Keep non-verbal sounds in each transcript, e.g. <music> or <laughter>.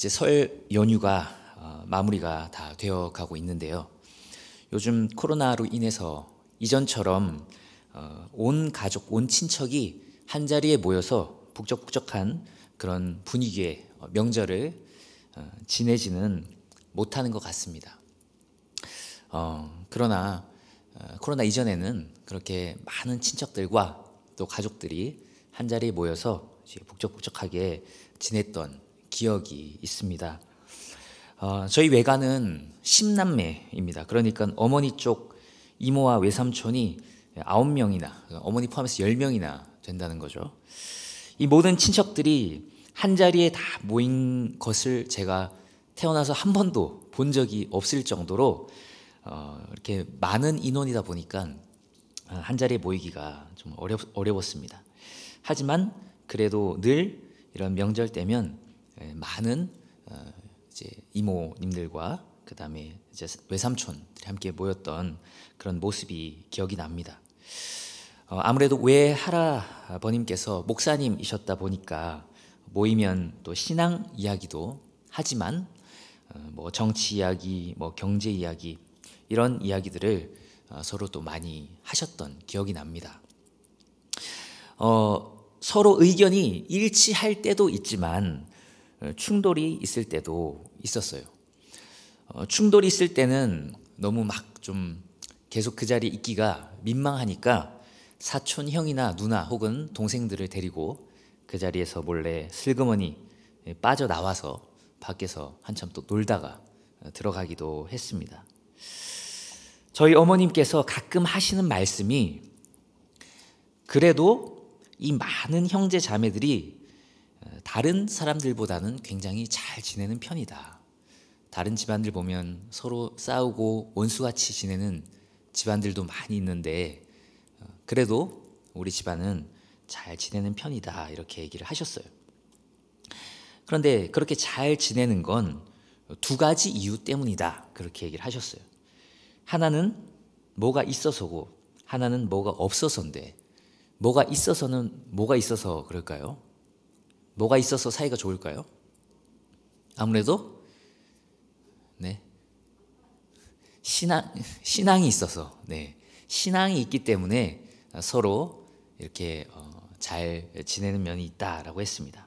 이제 설 연휴가 어, 마무리가 다 되어 가고 있는데요. 요즘 코로나로 인해서 이전처럼 어, 온 가족, 온 친척이 한 자리에 모여서 북적북적한 그런 분위기의 어, 명절을 지내지는 못하는 것 같습니다. 어, 그러나 코로나 이전에는 그렇게 많은 친척들과 또 가족들이 한 자리에 모여서 북적북적하게 지냈던 기억이 있습니다. 어, 저희 외가는 1남매입니다 그러니까 어머니 쪽 이모와 외삼촌이 9명이나, 어머니 포함해서 1명이나 된다는 거죠. 이 모든 친척들이 한 자리에 다 모인 것을 제가 태어나서 한 번도 본 적이 없을 정도로 어, 이렇게 많은 인원이다 보니까 한 자리에 모이기가 좀 어렵, 어려웠습니다. 하지만 그래도 늘 이런 명절 때면 예, 많은 어, 이제 이모님들과 그 다음에 이제 외삼촌들이 함께 모였던 그런 모습이 기억이 납니다. 어, 아무래도 외할아버님께서 목사님이셨다 보니까 모이면 또 신앙 이야기도 하지만 어, 뭐 정치 이야기, 뭐 경제 이야기 이런 이야기들을 서로 또 많이 하셨던 기억이 납니다. 어, 서로 의견이 일치할 때도 있지만 어, 충돌이 있을 때도 있었어요. 어, 충돌이 있을 때는 너무 막 좀 계속 그 자리에 있기가 민망하니까 사촌 형이나 누나 혹은 동생들을 데리고 그 자리에서 몰래 슬그머니 예, 빠져나와서 밖에서 한참 또 놀다가 어, 들어가기도 했습니다. 저희 어머님께서 가끔 하시는 말씀이 그래도 이 많은 형제 자매들이 다른 사람들보다는 굉장히 잘 지내는 편이다. 다른 집안들 보면 서로 싸우고 원수같이 지내는 집안들도 많이 있는데 어, 그래도 우리 집안은 잘 지내는 편이다 이렇게 얘기를 하셨어요. 그런데 그렇게 잘 지내는 건 두 가지 이유 때문이다 그렇게 얘기를 하셨어요. 하나는 뭐가 있어서고 하나는 뭐가 없어서인데 뭐가 있어서는 뭐가 있어서 그럴까요? 뭐가 있어서 사이가 좋을까요? 아무래도 네 신앙 신앙이 있어서 네 신앙이 있기 때문에 서로 이렇게 어, 잘 지내는 면이 있다라고 했습니다.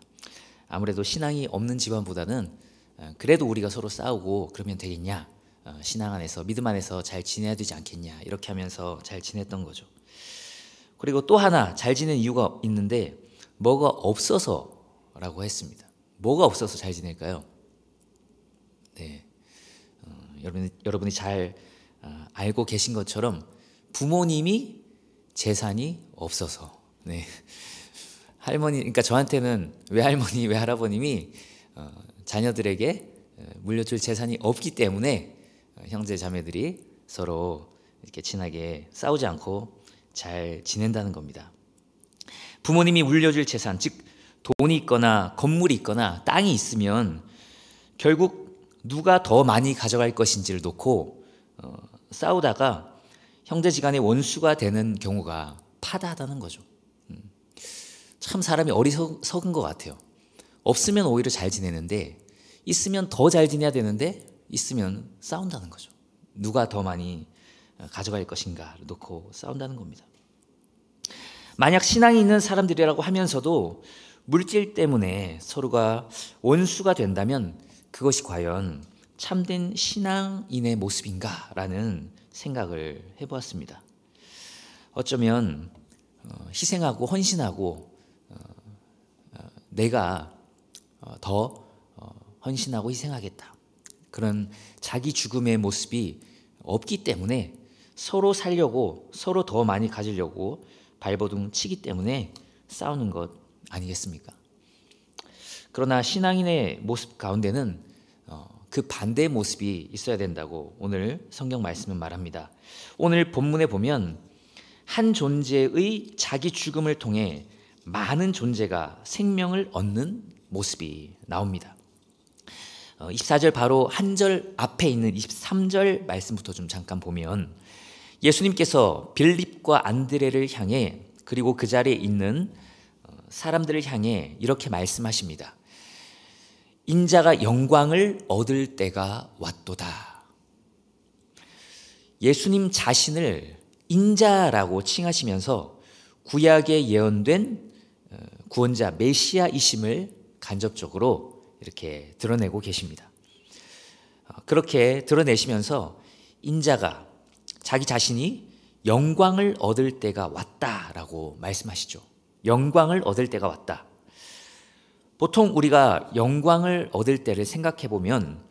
아무래도 신앙이 없는 집안보다는 어, 그래도 우리가 서로 싸우고 그러면 되겠냐 어, 신앙 안에서 믿음 안에서 잘 지내야 되지 않겠냐 이렇게 하면서 잘 지냈던 거죠. 그리고 또 하나 잘 지낸 이유가 있는데 뭐가 없어서 라고 했습니다. 뭐가 없어서 잘 지낼까요? 네. 어, 여러분, 여러분이 잘 어, 알고 계신 것처럼 부모님이 재산이 없어서, 네. <laughs> 할머니, 그러니까 저한테는 외할머니, 외할아버님이 어, 자녀들에게 어, 물려줄 재산이 없기 때문에 어, 형제 자매들이 서로 이렇게 친하게 싸우지 않고 잘 지낸다는 겁니다. 부모님이 물려줄 재산, 즉 돈이 있거나 건물이 있거나 땅이 있으면 결국 누가 더 많이 가져갈 것인지를 놓고 어, 싸우다가 형제지간의 원수가 되는 경우가 파다하다는 거죠. 음. 참 사람이 어리석은 것 같아요. 없으면 오히려 잘 지내는데 있으면 더 잘 지내야 되는데 있으면 싸운다는 거죠. 누가 더 많이 가져갈 것인가를 놓고 싸운다는 겁니다. 만약 신앙이 있는 사람들이라고 하면서도 물질 때문에 서로가 원수가 된다면 그것이 과연 참된 신앙인의 모습인가라는 생각을 해보았습니다. 어쩌면 어, 희생하고 헌신하고 어, 어, 내가 더 헌신하고 희생하겠다. 그런 자기 죽음의 모습이 없기 때문에 서로 살려고 서로 더 많이 가지려고 발버둥 치기 때문에 싸우는 것 아니겠습니까? 그러나 신앙인의 모습 가운데는 어, 그 반대의 모습이 있어야 된다고 오늘 성경 말씀은 말합니다. 오늘 본문에 보면 한 존재의 자기 죽음을 통해 많은 존재가 생명을 얻는 모습이 나옵니다. 24절 어, 바로 한 절 앞에 있는 23절 말씀부터 좀 잠깐 보면 예수님께서 빌립과 안드레를 향해 그리고 그 자리에 있는 사람들을 향해 이렇게 말씀하십니다. 인자가 영광을 얻을 때가 왔도다. 예수님 자신을 인자라고 칭하시면서 구약에 예언된 어, 구원자 메시아이심을 간접적으로 이렇게 드러내고 계십니다. 어, 그렇게 드러내시면서 인자가 자기 자신이 영광을 얻을 때가 왔다라고 말씀하시죠. 영광을 얻을 때가 왔다. 보통 우리가 영광을 얻을 때를 생각해 보면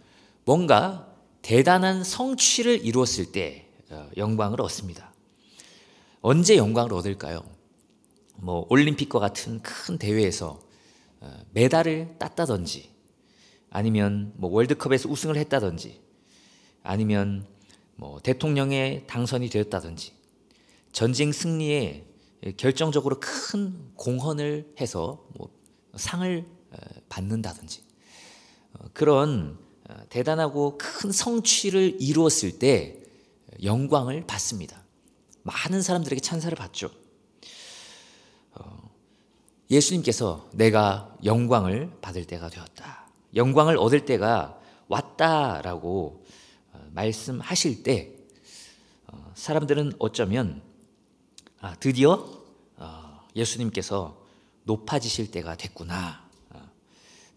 뭔가 대단한 성취를 이루었을 때 어, 영광을 얻습니다. 언제 영광을 얻을까요? 뭐 올림픽과 같은 큰 대회에서 어, 메달을 땄다든지 아니면 뭐 월드컵에서 우승을 했다든지 아니면 뭐 대통령에 당선이 되었다든지 전쟁 승리에 예, 결정적으로 큰 공헌을 해서 뭐 상을 어, 받는다든지 어, 그런 어, 대단하고 큰 성취를 이루었을 때 영광을 받습니다. 많은 사람들에게 찬사를 받죠. 예수님께서 내가 영광을 받을 때가 되었다. 영광을 얻을 때가 왔다라고 말씀하실 때 사람들은 어쩌면 아, 드디어 아, 예수님께서 높아지실 때가 됐구나. 아,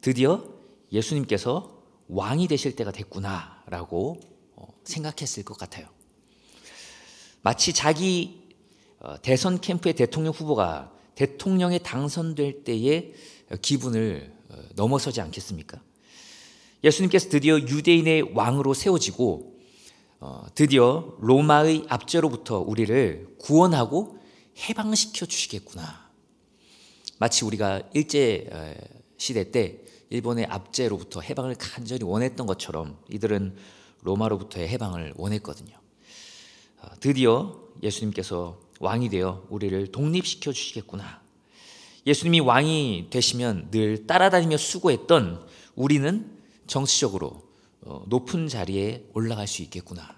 드디어 예수님께서 왕이 되실 때가 됐구나라고 어, 생각했을 것 같아요. 마치 자기 어, 대선 캠프의 대통령 후보가 대통령에 당선될 때의 기분을 어, 넘어서지 않겠습니까? 예수님께서 드디어 유대인의 왕으로 세워지고 어, 드디어 로마의 압제로부터 우리를 구원하고 해방시켜 주시겠구나. 마치 우리가 일제 시대 때 일본의 압제로부터 해방을 간절히 원했던 것처럼 이들은 로마로부터의 해방을 원했거든요. 어, 드디어 예수님께서 왕이 되어 우리를 독립시켜 주시겠구나. 예수님이 왕이 되시면 늘 따라다니며 수고했던 우리는 정치적으로 어, 높은 자리에 올라갈 수 있겠구나.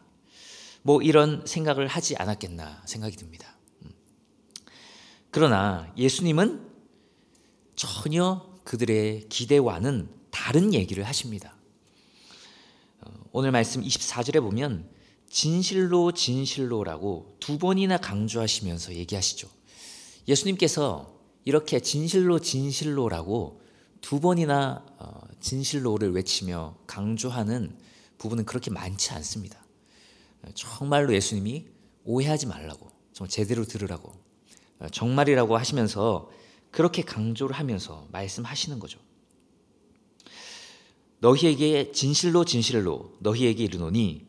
뭐 이런 생각을 하지 않았겠나 생각이 듭니다. 음. 그러나 예수님은 전혀 그들의 기대와는 다른 얘기를 하십니다. 어, 오늘 말씀 24절에 보면 진실로 진실로라고 두 번이나 강조하시면서 얘기하시죠. 예수님께서 이렇게 진실로 진실로라고 두 번이나 어, 진실로를 외치며 강조하는 부분은 그렇게 많지 않습니다. 정말로 예수님이 오해하지 말라고, 좀 제대로 들으라고, 어, 정말이라고 하시면서 그렇게 강조를 하면서 말씀하시는 거죠. 너희에게 진실로 진실로 너희에게 이르노니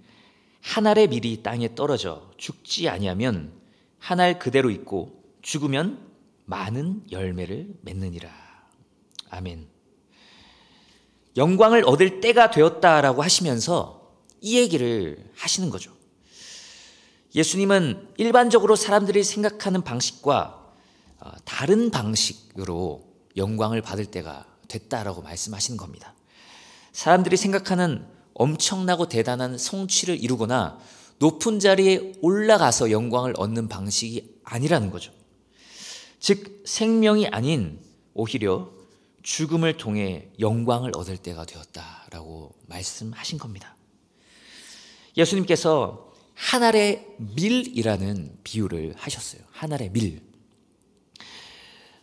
한 알의 밀이 땅에 떨어져 죽지 아니하면 한 알 그대로 있고 죽으면 많은 열매를 맺느니라. 아멘. 영광을 얻을 때가 되었다라고 하시면서 이 얘기를 하시는 거죠. 예수님은 일반적으로 사람들이 생각하는 방식과 어, 다른 방식으로 영광을 받을 때가 됐다라고 말씀하시는 겁니다. 사람들이 생각하는 엄청나고 대단한 성취를 이루거나 높은 자리에 올라가서 영광을 얻는 방식이 아니라는 거죠. 즉, 생명이 아닌 오히려 죽음을 통해 영광을 얻을 때가 되었다라고 말씀하신 겁니다. 예수님께서 한 알의 밀이라는 비유를 하셨어요. 한 알의 밀.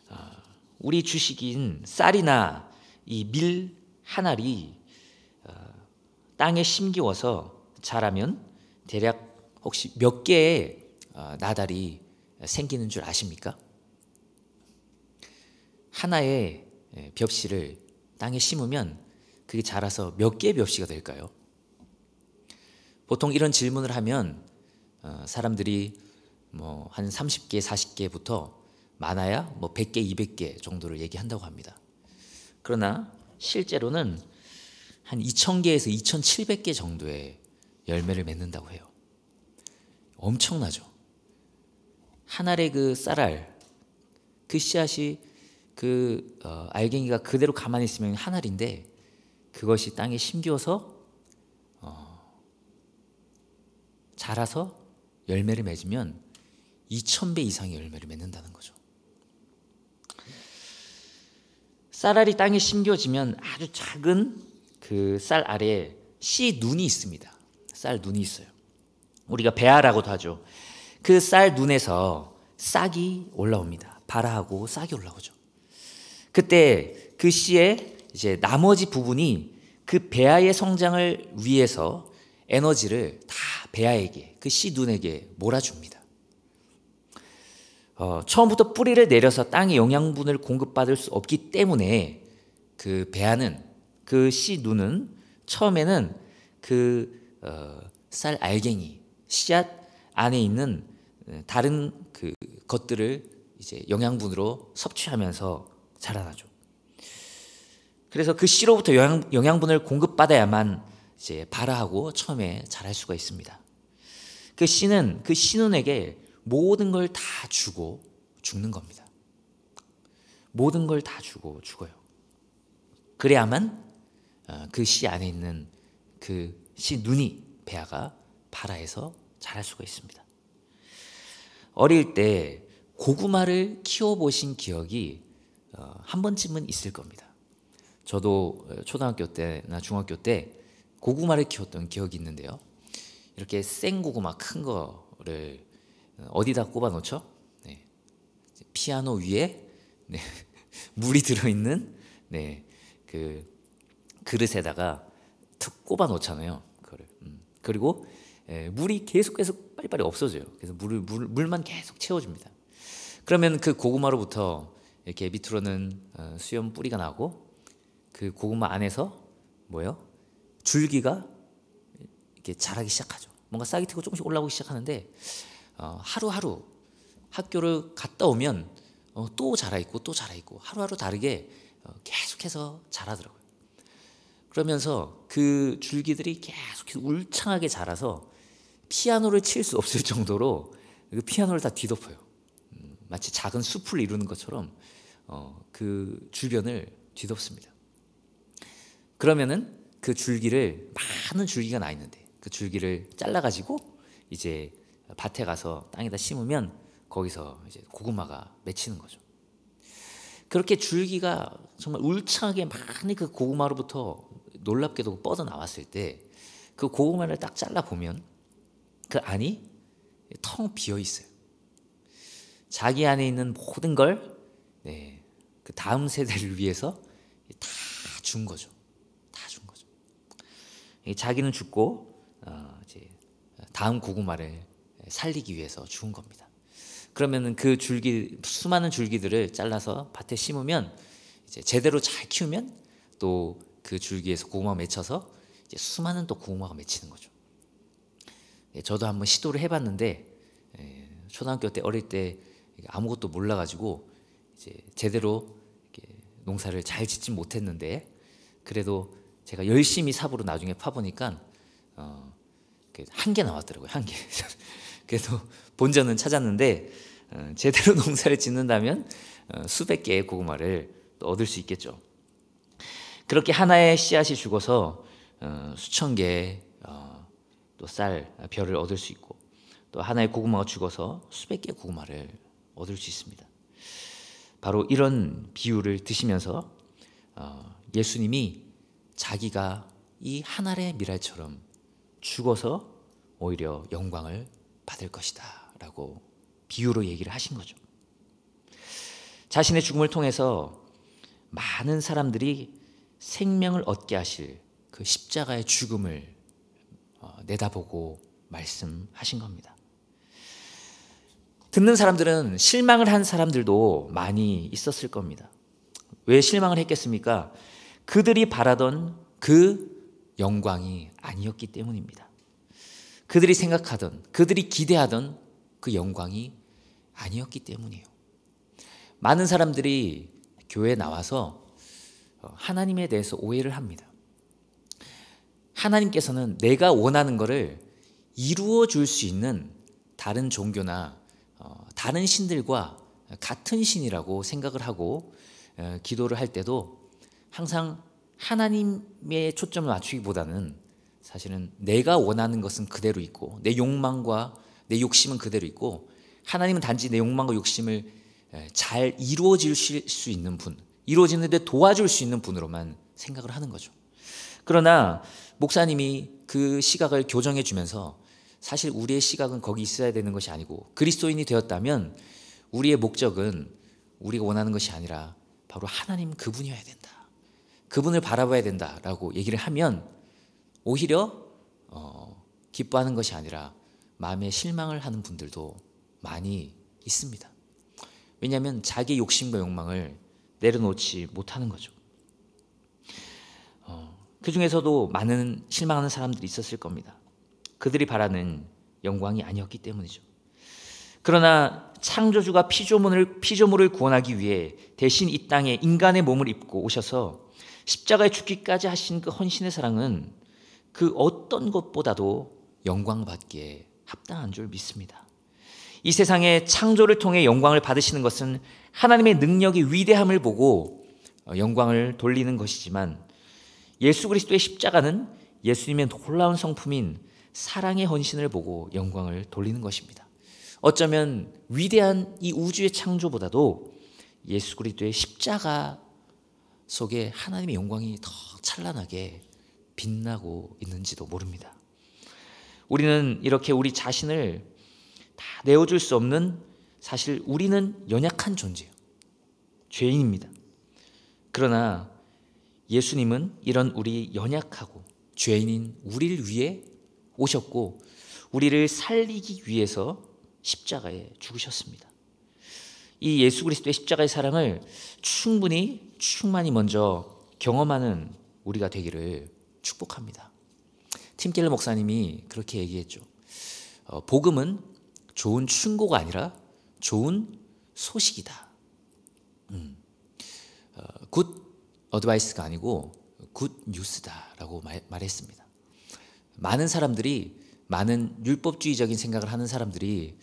아, 우리 주식인 쌀이나 이 밀 한 알이 아, 땅에 심기워서 자라면 대략 혹시 몇 개의 아, 나달이 생기는 줄 아십니까? 하나의 예, 벽씨를 땅에 심으면 그게 자라서 몇 개의 벽씨가 될까요? 보통 이런 질문을 하면 어, 사람들이 뭐 한 30개, 40개부터 많아야 뭐 100개, 200개 정도를 얘기한다고 합니다. 그러나 실제로는 한 2,000개에서 2,700개 정도의 열매를 맺는다고 해요. 엄청나죠. 한 알의 그 쌀알, 그 씨앗이 그 어, 알갱이가 그대로 가만히 있으면 하 알인데 그것이 땅에 심겨서 어, 자라서 열매를 맺으면 2,000배 이상의 열매를 맺는다는 거죠. 쌀알이 땅에 심겨지면 아주 작은 그 쌀 아래에 씨 눈이 있습니다. 쌀 눈이 있어요. 우리가 배아라고도 하죠. 그 쌀 눈에서 싹이 올라옵니다. 발아하고 싹이 올라오죠. 그때 그 씨의 이제 나머지 부분이 그 배아의 성장을 위해서 에너지를 다 배아에게 그 씨 눈에게 몰아줍니다. 어, 처음부터 뿌리를 내려서 땅에 영양분을 공급받을 수 없기 때문에 그 배아는 그 씨 눈은 처음에는 그 어, 알갱이 씨앗 안에 있는 어, 다른 그 것들을 이제 영양분으로 섭취하면서 자라나죠. 그래서 그 씨로부터 영양, 영양분을 공급받아야만 이제 발아하고 처음에 자랄 수가 있습니다. 그 씨는 그 신혼에게 모든 걸 다 주고 죽는 겁니다. 모든 걸 다 주고 죽어요. 그래야만 어, 그씨 안에 있는 그 씨 눈이 배아가 발아에서 자랄 수가 있습니다. 어릴 때 고구마를 키워보신 기억이 어, 한 번쯤은 있을 겁니다. 저도 초등학교 때나 중학교 때 고구마를 키웠던 기억이 있는데요. 이렇게 생 고구마 큰 거를 어, 어디다 꼽아 놓죠? 네. 피아노 위에 네. <laughs> 물이 들어있는 네. 그 그릇에다가 툭 꼽아 놓잖아요. 그거를. 음. 그리고 에, 물이 계속 계속 빨리빨리 없어져요. 그래서 물을 물, 물만 계속 채워줍니다. 그러면 그 고구마로부터 이렇게 밑으로는 어, 수염 뿌리가 나고 그 고구마 안에서 뭐요? 줄기가 이렇게 자라기 시작하죠. 뭔가 싹이 트고 조금씩 올라오기 시작하는데 어, 하루하루 학교를 갔다 오면 어, 또 자라 있고 또 자라 있고 하루하루 다르게 어, 계속해서 자라더라고요. 그러면서 그 줄기들이 계속해서 울창하게 자라서 피아노를 칠 수 없을 정도로 그 피아노를 다 뒤덮어요. 음, 마치 작은 숲을 이루는 것처럼 어, 그 주변을 뒤덮습니다. 그러면은 그 줄기를 많은 줄기가 나 있는데 그 줄기를 잘라 가지고 이제 밭에 가서 땅에다 심으면 거기서 이제 고구마가 맺히는 거죠. 그렇게 줄기가 정말 울창하게 많이 그 고구마로부터 놀랍게도 뻗어 나왔을 때 그 고구마를 딱 잘라 보면 그 안이 텅 비어 있어요. 자기 안에 있는 모든 걸 네, 그 다음 세대를 위해서 다 준 거죠. 다 준 거죠. 자기는 죽고 어 이제 다음 고구마를 살리기 위해서 죽은 겁니다. 그러면그 줄기 수많은 줄기들을 잘라서 밭에 심으면 이제 제대로 잘 키우면 또 그 줄기에서 고구마 맺혀서 이제 수많은 또 고구마가 맺히는 거죠. 예, 저도 한번 시도를 해봤는데 예, 초등학교 때 어릴 때 아무것도 몰라가지고 이제 제대로 이렇게 농사를 잘 짓지 못했는데 그래도 제가 열심히 삽으로 나중에 파보니까 어, 한개 나왔더라고요 한 개. <laughs> 그래도 본전은 찾았는데 어, 제대로 <laughs> 농사를 짓는다면 어, 수백 개의 고구마를 또 얻을 수 있겠죠. 그렇게 하나의 씨앗이 죽어서 어, 수천 개의 어, 또 쌀, 별을 얻을 수 있고 또 하나의 고구마가 죽어서 수백 개의 고구마를 얻을 수 있습니다. 바로 이런 비유를 드시면서 어, 예수님이 자기가 이 한 알의 미랄처럼 죽어서 오히려 영광을 받을 것이다 라고 비유로 얘기를 하신 거죠. 자신의 죽음을 통해서 많은 사람들이 생명을 얻게 하실 그 십자가의 죽음을 어, 내다보고 말씀하신 겁니다. 듣는 사람들은 실망을 한 사람들도 많이 있었을 겁니다. 왜 실망을 했겠습니까? 그들이 바라던 그 영광이 아니었기 때문입니다. 그들이 생각하던, 그들이 기대하던 그 영광이 아니었기 때문이에요. 많은 사람들이 교회에 나와서 어, 하나님에 대해서 오해를 합니다. 하나님께서는 내가 원하는 것을 이루어 줄 수 있는 다른 종교나 어, 다른 신들과 같은 신이라고 생각을 하고 어, 기도를 할 때도 항상 하나님의 초점을 맞추기보다는 사실은 내가 원하는 것은 그대로 있고 내 욕망과 내 욕심은 그대로 있고 하나님은 단지 내 욕망과 욕심을 잘 이루어질 수 있는 분, 이루어지는데 도와줄 수 있는 분으로만 생각을 하는 거죠. 그러나 목사님이 그 시각을 교정해 주면서 사실 우리의 시각은 거기 있어야 되는 것이 아니고 그리스도인이 되었다면 우리의 목적은 우리가 원하는 것이 아니라 바로 하나님 그분이어야 된다. 그분을 바라봐야 된다라고 얘기를 하면 오히려 어, 기뻐하는 것이 아니라 마음에 실망을 하는 분들도 많이 있습니다. 왜냐하면 자기 욕심과 욕망을 내려놓지 못하는 거죠. 어, 그 중에서도 많은 실망하는 사람들이 있었을 겁니다. 그들이 바라는 영광이 아니었기 때문이죠. 그러나 창조주가 피조물을, 피조물을 구원하기 위해 대신 이 땅에 인간의 몸을 입고 오셔서 십자가에 죽기까지 하신 그 헌신의 사랑은 그 어떤 것보다도 영광받기에 합당한 줄 믿습니다. 이 세상의 창조를 통해 영광을 받으시는 것은 하나님의 능력의 위대함을 보고 어, 영광을 돌리는 것이지만 예수 그리스도의 십자가는 예수님의 놀라운 성품인 사랑의 헌신을 보고 영광을 돌리는 것입니다. 어쩌면 위대한 이 우주의 창조보다도 예수 그리스도의 십자가 속에 하나님의 영광이 더 찬란하게 빛나고 있는지도 모릅니다. 우리는 이렇게 우리 자신을 다 내어줄 수 없는 사실 우리는 연약한 존재예요. 죄인입니다. 그러나 예수님은 이런 우리 연약하고 죄인인 우리를 위해 오셨고 우리를 살리기 위해서 십자가에 죽으셨습니다. 이 예수 그리스도의 십자가의 사랑을 충분히 충만히 먼저 경험하는 우리가 되기를 축복합니다. 팀켈러 목사님이 그렇게 얘기했죠. 어, 복음은 좋은 충고가 아니라 좋은 소식이다. 음. 어, 굿 어드바이스가 아니고 굿 뉴스다라고 말, 말했습니다. 많은 사람들이 많은 율법주의적인 생각을 하는 사람들이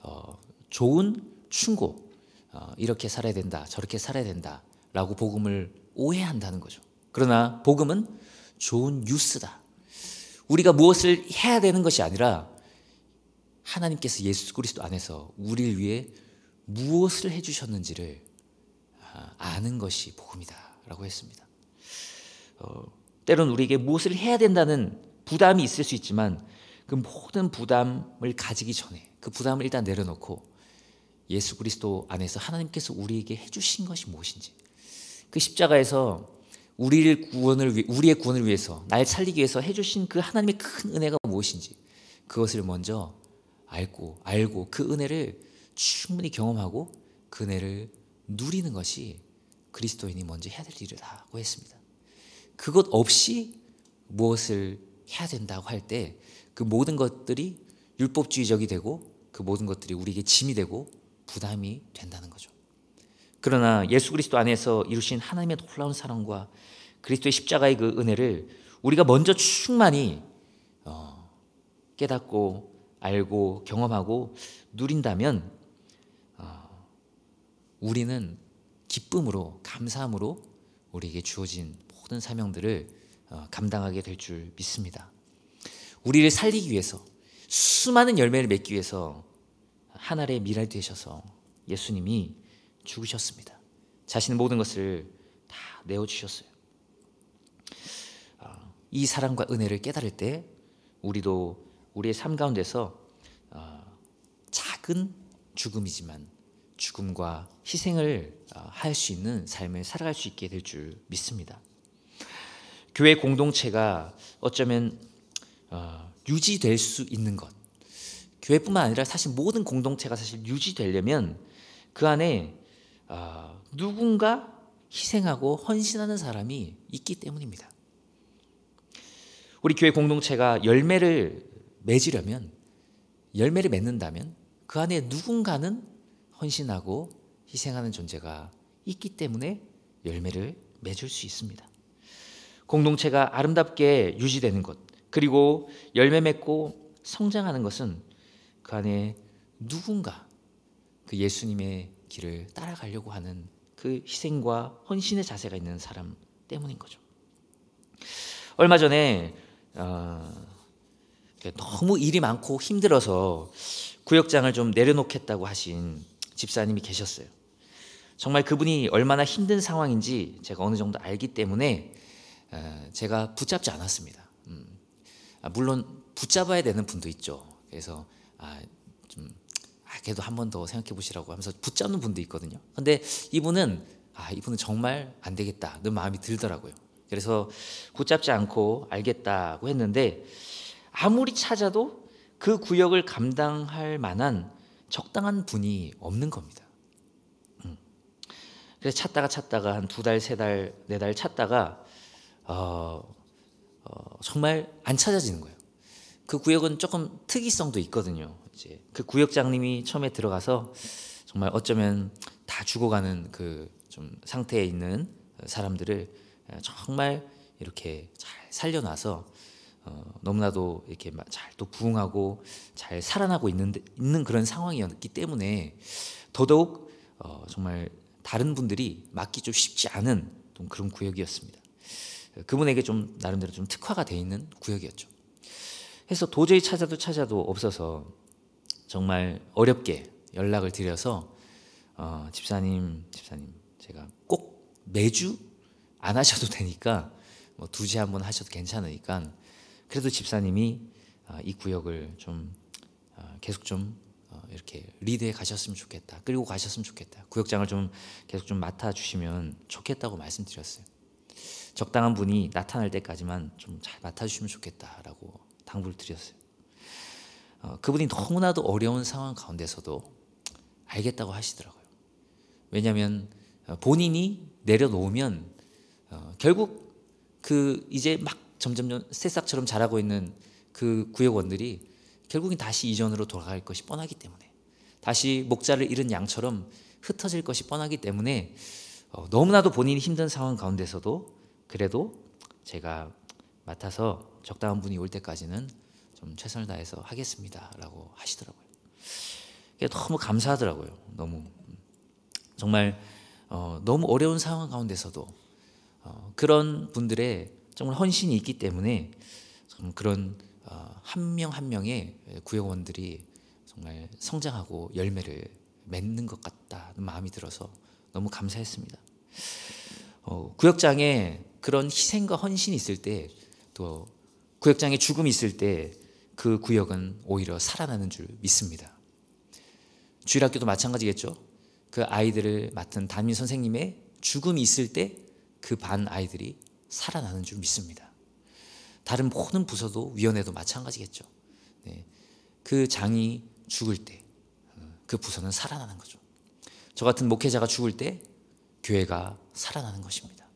어, 좋은 충고 어, 이렇게 살아야 된다 저렇게 살아야 된다라고 복음을 오해한다는 거죠. 그러나 복음은 좋은 뉴스다. 우리가 무엇을 해야 되는 것이 아니라 하나님께서 예수 그리스도 안에서 우리를 위해 무엇을 해주셨는지를 아, 아는 것이 복음이다라고 했습니다. 어, 때론 우리에게 무엇을 해야 된다는 부담이 있을 수 있지만 그 모든 부담을 가지기 전에 그 부담을 일단 내려놓고 예수 그리스도 안에서 하나님께서 우리에게 해주신 것이 무엇인지 그 십자가에서 우리를 구원을 우리의 구원을 위해서 날 살리기 위해서 해주신 그 하나님의 큰 은혜가 무엇인지 그것을 먼저 알고 알고 그 은혜를 충분히 경험하고 그 은혜를 누리는 것이 그리스도인이 먼저 해야 될 일이라고 했습니다. 그것 없이 무엇을 해야 된다고 할 때 그 모든 것들이 율법주의적이 되고 그 모든 것들이 우리에게 짐이 되고 부담이 된다는 거죠. 그러나 예수 그리스도 안에서 이루신 하나님의 놀라운 사랑과 그리스도의 십자가의 그 은혜를 우리가 먼저 충만히 어, 깨닫고 알고 경험하고 누린다면 어, 우리는 기쁨으로 감사함으로 우리에게 주어진 모든 사명들을 어, 감당하게 될 줄 믿습니다. 우리를 살리기 위해서 수많은 열매를 맺기 위해서 하늘의 미랄 되셔서 예수님이 죽으셨습니다. 자신의 모든 것을 다 내어주셨어요. 아, 이 사랑과 은혜를 깨달을 때 우리도 우리의 삶 가운데서 아, 작은 죽음이지만 죽음과 희생을 아, 할수 있는 삶을 살아갈 수 있게 될 줄 믿습니다. 교회 공동체가 어쩌면 어, 유지될 수 있는 것. 교회뿐만 아니라 사실 모든 공동체가 사실 유지되려면 그 안에 어, 누군가 희생하고 헌신하는 사람이 있기 때문입니다. 우리 교회 공동체가 열매를 맺으려면 열매를 맺는다면 그 안에 누군가는 헌신하고 희생하는 존재가 있기 때문에 열매를 맺을 수 있습니다. 공동체가 아름답게 유지되는 것, 그리고 열매 맺고 성장하는 것은 그 안에 누군가 그 예수님의 길을 따라가려고 하는 그 희생과 헌신의 자세가 있는 사람 때문인 거죠. 얼마 전에 어, 너무 일이 많고 힘들어서 구역장을 좀 내려놓겠다고 하신 집사님이 계셨어요. 정말 그분이 얼마나 힘든 상황인지 제가 어느 정도 알기 때문에 제가 붙잡지 않았습니다. 음. 아, 물론 붙잡아야 되는 분도 있죠. 그래서 아, 좀 아, 그래도 한 번 더 생각해 보시라고 하면서 붙잡는 분도 있거든요. 근데 이분은 아, 이분은 정말 안 되겠다. 는 마음이 들더라고요. 그래서 붙잡지 않고 알겠다고 했는데 아무리 찾아도 그 구역을 감당할 만한 적당한 분이 없는 겁니다. 음. 그래서 찾다가 찾다가 한 두 달, 세 달, 네 달 찾다가 어, 어, 정말 안 찾아지는 거예요. 그 구역은 조금 특이성도 있거든요. 이제 그 구역장님이 처음에 들어가서 정말 어쩌면 다 죽어가는 그 좀 상태에 있는 사람들을 정말 이렇게 잘 살려놔서 어, 너무나도 이렇게 잘 또 부흥하고 잘 살아나고 있는 있는 그런 상황이었기 때문에 더더욱 어, 정말 다른 분들이 맡기 좀 쉽지 않은 그런 구역이었습니다. 그분에게 좀 나름대로 좀 특화가 돼 있는 구역이었죠. 해서 도저히 찾아도 찾아도 없어서 정말 어렵게 연락을 드려서 어, 집사님, 집사님 제가 꼭 매주 안 하셔도 되니까 뭐 두지 한번 하셔도 괜찮으니까 그래도 집사님이 어, 이 구역을 좀 어, 계속 좀 어, 이렇게 리드해 가셨으면 좋겠다. 끌고 가셨으면 좋겠다. 구역장을 좀 계속 좀 맡아 주시면 좋겠다고 말씀드렸어요. 적당한 분이 나타날 때까지만 좀 잘 맡아주시면 좋겠다라고 당부를 드렸어요. 어, 그분이 너무나도 어려운 상황 가운데서도 알겠다고 하시더라고요. 왜냐하면 어, 본인이 내려놓으면 어, 결국 그 이제 막 점점점 새싹처럼 자라고 있는 그 구역원들이 결국엔 다시 이전으로 돌아갈 것이 뻔하기 때문에 다시 목자를 잃은 양처럼 흩어질 것이 뻔하기 때문에 어, 너무나도 본인이 힘든 상황 가운데서도 그래도 제가 맡아서 적당한 분이 올 때까지는 좀 최선을 다해서 하겠습니다라고 하시더라고요. 너무 감사하더라고요. 너무 정말 어, 너무 어려운 상황 가운데서도 어, 그런 분들의 정말 헌신이 있기 때문에 그런 어, 한명 한 명의 구역원들이 정말 성장하고 열매를 맺는 것 같다는 마음이 들어서 너무 감사했습니다. 어, 구역장에 그런 희생과 헌신이 있을 때 또 구역장에 죽음이 있을 때 그 구역은 오히려 살아나는 줄 믿습니다. 주일학교도 마찬가지겠죠. 그 아이들을 맡은 담임 선생님의 죽음이 있을 때 그 반 아이들이 살아나는 줄 믿습니다. 다른 모든 부서도 위원회도 마찬가지겠죠. 네. 그 장이 죽을 때그 어, 부서는 살아나는 거죠. 저 같은 목회자가 죽을 때 교회가 살아나는 것입니다.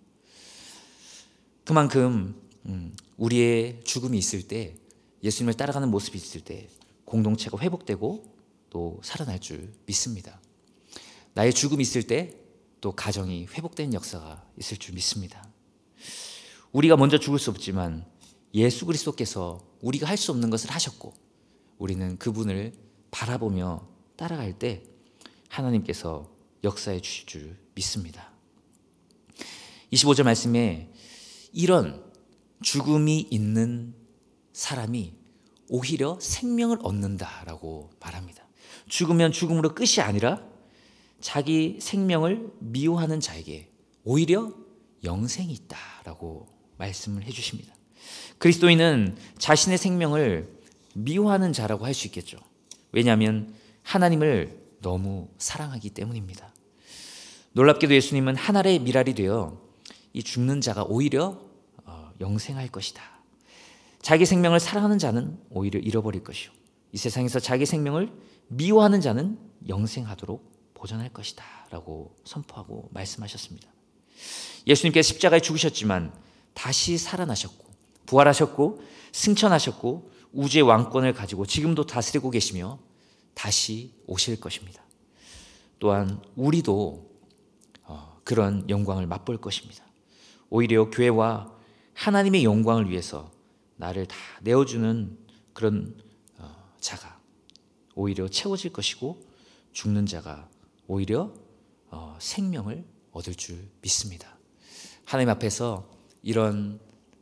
그만큼 음, 우리의 죽음이 있을 때 예수님을 따라가는 모습이 있을 때 공동체가 회복되고 또 살아날 줄 믿습니다. 나의 죽음이 있을 때 또 가정이 회복된 역사가 있을 줄 믿습니다. 우리가 먼저 죽을 수 없지만 예수 그리스도께서 우리가 할 수 없는 것을 하셨고 우리는 그분을 바라보며 따라갈 때 하나님께서 역사해 주실 줄 믿습니다. 25절 말씀에 이런 죽음이 있는 사람이 오히려 생명을 얻는다라고 말합니다. 죽으면 죽음으로 끝이 아니라 자기 생명을 미워하는 자에게 오히려 영생이 있다라고 말씀을 해 주십니다. 그리스도인은 자신의 생명을 미워하는 자라고 할 수 있겠죠. 왜냐하면 하나님을 너무 사랑하기 때문입니다. 놀랍게도 예수님은 하나의 미랄이 되어 이 죽는 자가 오히려 어, 영생할 것이다. 자기 생명을 사랑하는 자는 오히려 잃어버릴 것이요. 이 세상에서 자기 생명을 미워하는 자는 영생하도록 보전할 것이다. 라고 선포하고 말씀하셨습니다. 예수님께 십자가에 죽으셨지만 다시 살아나셨고, 부활하셨고, 승천하셨고, 우주의 왕권을 가지고 지금도 다스리고 계시며 다시 오실 것입니다. 또한 우리도 그런 영광을 맛볼 것입니다. 오히려 교회와 하나님의 영광을 위해서 나를 다 내어주는 그런 어, 자가 오히려 채워질 것이고 죽는 자가 오히려 어, 생명을 얻을 줄 믿습니다. 하나님 앞에서 이런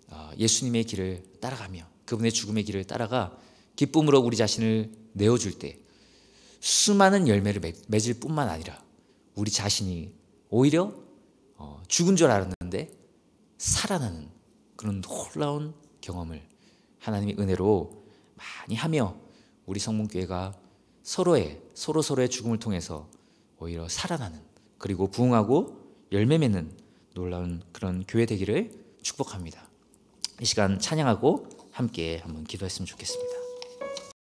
어, 예수님의 길을 따라가며 그분의 죽음의 길을 따라가 기쁨으로 우리 자신을 내어줄 때 수많은 열매를 맺을 뿐만 아니라 우리 자신이 오히려 어, 죽은 줄 알았는데 살아나는 그런 놀라운 경험을 하나님의 은혜로 많이 하며 우리 성문교회가 서로의 서로 서로의 죽음을 통해서 오히려 살아나는 그리고 부흥하고 열매 맺는 놀라운 그런 교회 되기를 축복합니다. 이 시간 찬양하고 함께 한번 기도했으면 좋겠습니다.